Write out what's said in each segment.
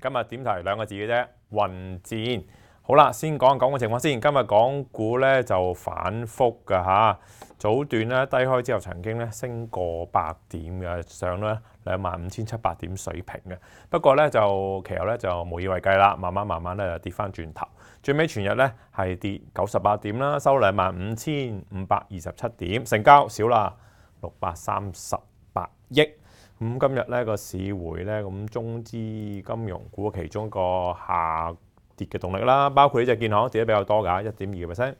今日點題兩個字嘅啫，混戰。好啦，先講港股情況先。今日港股咧就反覆嘅嚇，早段咧低開之後，曾經咧升過百點嘅，上咧兩萬五千七百點水平嘅。不過咧就其後咧就無以為繼啦，慢慢慢慢咧就跌翻轉頭。最尾全日咧係跌九十八點啦，收兩萬五千五百二十七點，成交少啦，六百三十八億。咁今日咧個市匯咧咁中資金融股其中一個下跌嘅動力啦，包括呢只建行跌得比較多㗎，一點二 percent。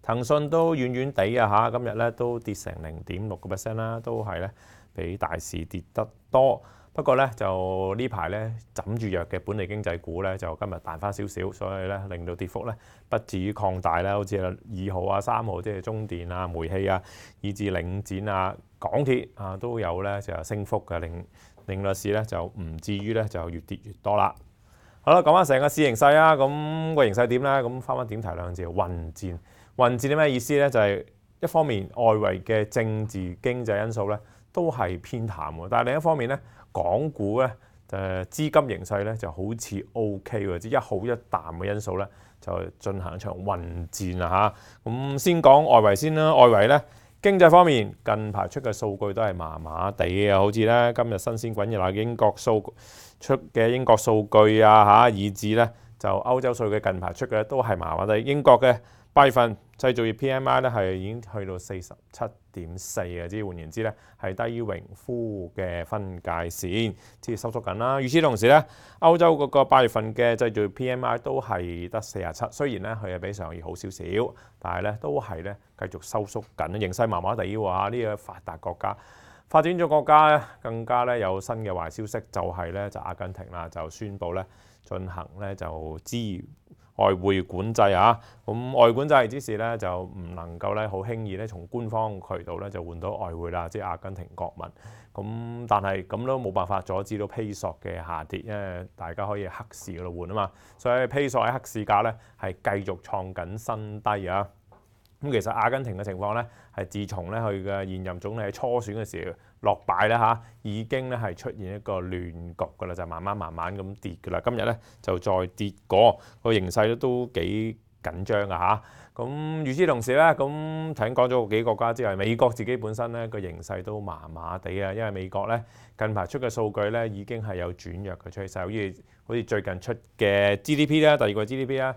騰訊都遠遠地啊嚇，今日咧都跌成零點六個 percent 啦，都係咧比大市跌得多。不過咧，就呢排咧枕住弱嘅本地經濟股咧，就今日彈翻少少，所以咧令到跌幅咧不至於擴大啦。好似二號啊、三號，即係中電啊、煤氣啊，以至領展啊、港鐵啊，都有咧就升幅嘅，令令個市咧就唔至於咧就越跌越多啦。好啦，講翻成個市形勢啊，咁個形勢點咧？咁翻翻點提兩字混戰。混戰啲咩意思咧？就係一方面外圍嘅政治經濟因素咧。都係偏淡喎，但係另一方面咧，港股咧誒資金形勢咧就好似 O K 喎，即一好一淡嘅因素咧，就進行一場混戰啦嚇。咁先講外圍先啦，外圍咧經濟方面近排出嘅數據都係麻麻地嘅，好似咧今日新鮮滾熱辣英國數出嘅英國數據啊嚇，以至咧就歐洲數據近排出嘅都係麻麻地，英國嘅月份。製造業 PMI 咧係已經去到四十七點四啊！即換言之咧，係低於榮枯嘅分界線，即係收縮緊啦。與此同時咧，歐洲嗰個八月份嘅製造業 PMI 都係得四廿七，雖然咧佢係比上月好少少，但係咧都係咧繼續收縮緊。形勢麻麻地喎呢個發達國家、發展咗國家咧更加咧有新嘅壞消息，就係咧就阿根廷啦，就宣布咧。進行咧就資外匯管制啊，咁外管制之時咧就唔能夠咧好輕易咧從官方渠道咧就換到外匯啦，即係阿根廷國民。咁但係咁都冇辦法阻止到披索嘅下跌，因為大家可以黑市嗰度換啊嘛。所以披索喺黑市價咧係繼續創緊新低啊。咁其實阿根廷嘅情況咧係自從咧佢嘅現任總理喺初選嘅時。落敗咧嚇，已經咧係出現一個亂局噶啦，就慢慢慢慢咁跌噶啦。今日咧就再跌過，個形勢咧都幾緊張噶嚇。咁與此同時咧，咁頭先講咗個國家之外，美國自己本身咧個形勢都麻麻地啊，因為美國咧近排出嘅數據咧已經係有轉弱嘅趨勢，好似好似最近出嘅 GDP 啦，第二個 GDP 啦。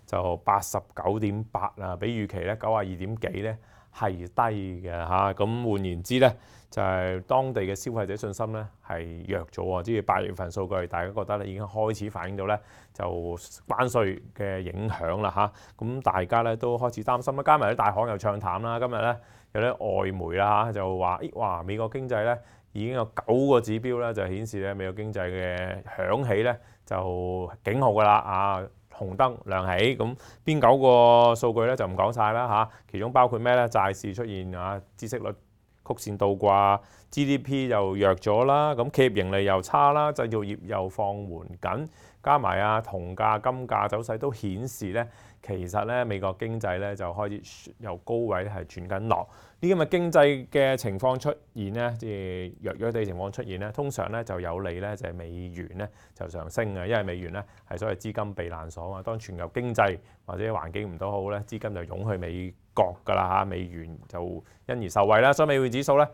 就八十九點八啊，比預期咧九啊二點幾咧係低嘅嚇。咁換言之咧，就係當地嘅消費者信心咧係弱咗喎。只要八月份數據，大家覺得咧已經開始反映到咧就關税嘅影響啦嚇。咁大家咧都開始擔心啦。加埋啲大行又唱淡啦。今日咧有啲外媒啦嚇就話咦哇美國經濟咧已經有九個指標咧就顯示咧美國經濟嘅響起咧就警號噶啦啊！紅燈亮起，咁邊九個數據咧就唔講晒啦嚇，其中包括咩咧？債市出現啊，知息率曲線倒掛。GDP 又弱咗啦，咁企業盈利又差啦，製造業又放緩緊，加埋啊銅價、金價走勢都顯示咧，其實咧美國經濟咧就開始由高位係轉緊落。呢咁嘅經濟嘅情況出現咧，即係弱弱地情況出現咧，通常咧就有利咧就係美元咧就上升嘅，因為美元咧係所謂資金避難所啊。當全球經濟或者環境唔多好咧，資金就湧去美國㗎啦嚇，美元就因而受惠啦，所以美元指數咧。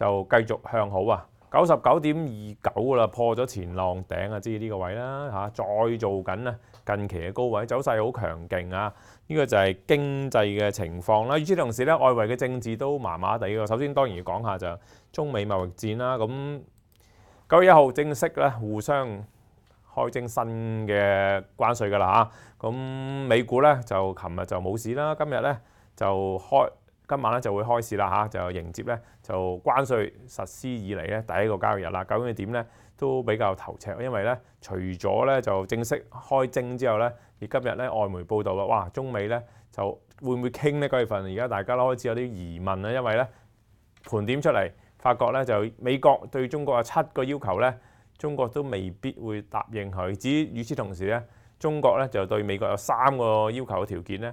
就繼續向好啊，九十九點二九啦，破咗前浪頂啊，知呢個位啦嚇，再做緊啊，近期嘅高位走勢好強勁啊，呢個就係經濟嘅情況啦。與此同時咧，外圍嘅政治都麻麻地喎。首先當然要講下就中美貿易戰啦，咁九月一號正式咧互相開徵新嘅關税噶啦嚇，咁美股咧就琴日就冇事啦，今日咧就開。今晚咧就會開始啦嚇，就迎接咧就關税實施以嚟咧第一個交易日啦。究竟點咧都比較頭赤，因為咧除咗咧就正式開徵之後咧，而今日咧外媒報道話哇，中美咧就會唔會傾呢？九月份而家大家開始有啲疑問啦，因為咧盤點出嚟，發覺咧就美國對中國有七個要求咧，中國都未必會答應佢。至於與此同時咧，中國咧就對美國有三個要求嘅條件咧。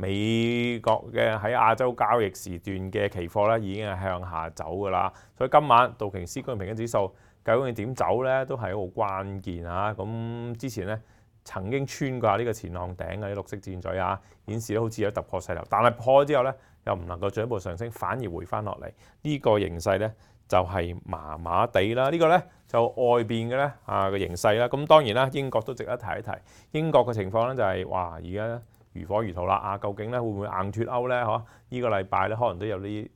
美國嘅喺亞洲交易時段嘅期貨咧已經係向下走噶啦，所以今晚道瓊斯工業平均指數究竟點走咧都係一個關鍵啊！咁之前咧曾經穿過呢個前浪頂嘅啲綠色箭嘴啊，顯示咧好似有突破勢頭，但係破咗之後咧又唔能夠進一步上升，反而回翻落嚟，呢個形勢咧就係麻麻地啦。呢個咧就外邊嘅咧啊嘅形勢啦。咁當然啦，英國都值得提一提。英國嘅情況咧就係哇，而家～如火如荼啦！啊，究竟咧會唔會硬脱歐咧？嗬，依個禮拜咧可能都有啲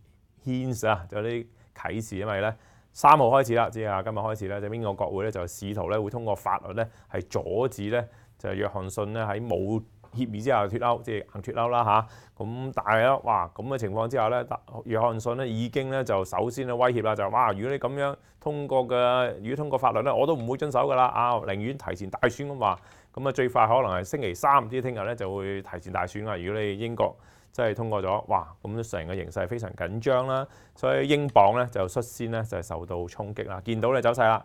牽涉啊，有啲啟示，因為咧三號開始啦，即係啊今日開始咧，就邊個國會咧就試圖咧會通過法律咧係阻止咧就約翰遜咧喺冇協議之下脱歐，即係硬脱歐啦嚇。咁但係咧，哇咁嘅情況之下咧，約翰遜咧已經咧就首先咧威脅啦，就係哇！如果你咁樣通過嘅，如果通過法律咧，我都唔會遵守噶啦啊，寧願提前大選咁話。咁啊，最快可能係星期三，唔知聽日咧就會提前大選啦。如果你英國真係通過咗，哇！咁成個形勢非常緊張啦，所以英鎊咧就率先咧就受到衝擊啦，見到你走曬啦。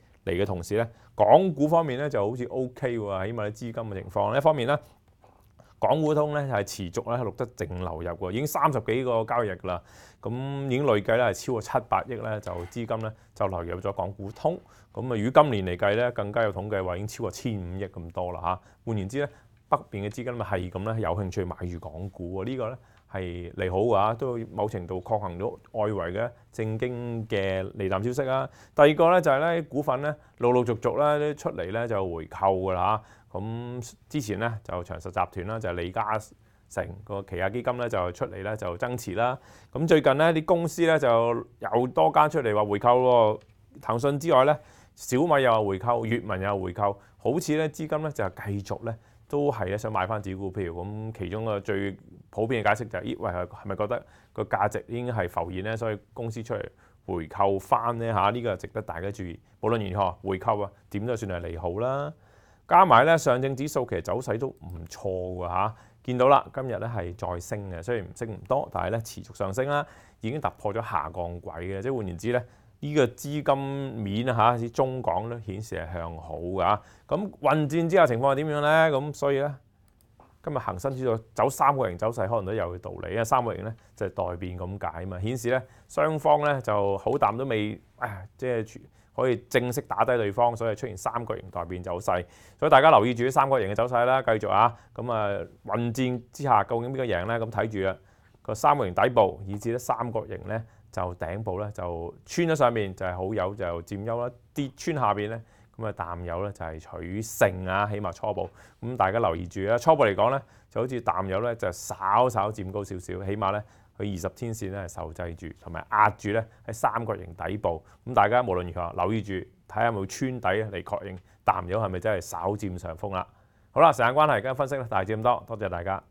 嚟嘅同時咧，港股方面咧就好似 O K 喎，起碼啲資金嘅情況一方面咧，港股通咧係持續咧錄得淨流入喎，已經三十幾個交易啦，咁已經累計咧係超過七百億咧，就資金咧就流入咗港股通，咁啊與今年嚟計咧更加有統計話已經超過千五億咁多啦嚇。換言之咧，北邊嘅資金咪係咁咧，有興趣買住港股喎，呢個咧。係利好㗎，都某程度擴行咗外圍嘅正經嘅離談消息啦。第二個咧就係咧股份咧陸陸續續咧出嚟咧就回購㗎啦。咁之前咧就長實集團啦，就李嘉誠個旗下基金咧就出嚟咧就增持啦。咁最近咧啲公司咧就有多間出嚟話回購喎。騰訊之外咧，小米又回購，粵文又回購，好似咧資金咧就繼續咧。都係咧，想買翻指股票咁，其中個最普遍嘅解釋就係咦？喂，係咪覺得個價值已經係浮現咧？所以公司出嚟回購翻咧嚇，呢個值得大家注意。無論如何回購啊，點都算係利好啦。加埋咧，上證指數其實走勢都唔錯嘅嚇，見到啦。今日咧係再升嘅，雖然唔升唔多，但係咧持續上升啦，已經突破咗下降軌嘅。即係換言之咧。呢個資金面啊，嚇啲中港咧顯示係向好㗎。咁混戰之下情況係點樣咧？咁所以咧，今日恒生指數走三角形走勢，可能都有道理，因為三角形咧就代變咁解啊嘛。顯示咧雙方咧就好淡都未，唉，即係可以正式打低對方，所以出現三角形代變走勢。所以大家留意住三角形嘅走勢啦，繼續啊。咁啊，混戰之下究竟邊個贏咧？咁睇住啊個三角形底部，以至咧三角形咧。就頂部咧，就穿咗上面就係好友就佔優啦；跌穿下邊咧，咁啊淡友咧就係取勝啊，起碼初步。咁大家留意住啦。初步嚟講咧，就好似淡友咧就稍稍佔高少少，起碼咧佢二十天線咧係受制住同埋壓住咧喺三角形底部。咁大家無論如何留意住，睇下有冇穿底嚟確認淡友係咪真係稍佔上風啦。好啦，時間關係今日分析咧大致咁多，多謝大家。